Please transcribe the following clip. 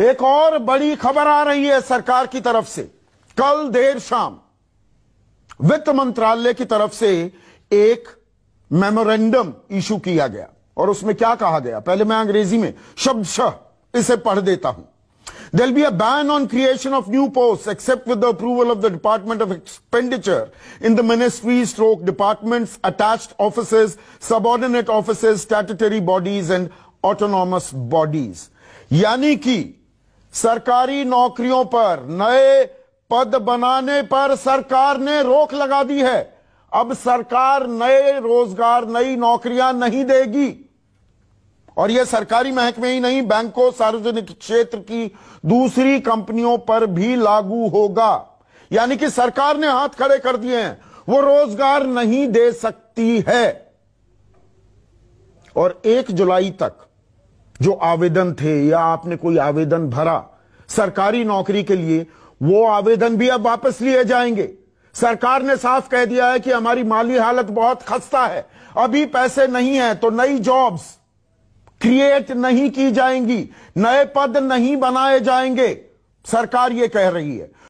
एक और बड़ी खबर आ रही है सरकार की तरफ से कल देर शाम वित्त मंत्रालय की तरफ से एक मेमोरेंडम इशू किया गया और उसमें क्या कहा गया पहले मैं अंग्रेजी में शब्द शह इसे पढ़ देता हूं there be a ban on creation of new post except with approval of the department of expenditure in the ministry stroke department attach office subordinate office statutory bodies and autonomous bodies यानी कि सरकारी नौकरियों पर नए पद बनाने पर सरकार ने रोक लगा दी है अब सरकार नए रोजगार नई नौकरियां नहीं देगी और यह सरकारी महकमे ही नहीं बैंकों सार्वजनिक क्षेत्र की दूसरी कंपनियों पर भी लागू होगा यानी कि सरकार ने हाथ खड़े कर दिए हैं वो रोजगार नहीं दे सकती है और एक जुलाई तक जो आवेदन थे या आपने कोई आवेदन भरा सरकारी नौकरी के लिए वो आवेदन भी अब वापस लिए जाएंगे सरकार ने साफ कह दिया है कि हमारी माली हालत बहुत खस्ता है अभी पैसे नहीं है तो नई जॉब्स क्रिएट नहीं की जाएंगी नए पद नहीं बनाए जाएंगे सरकार ये कह रही है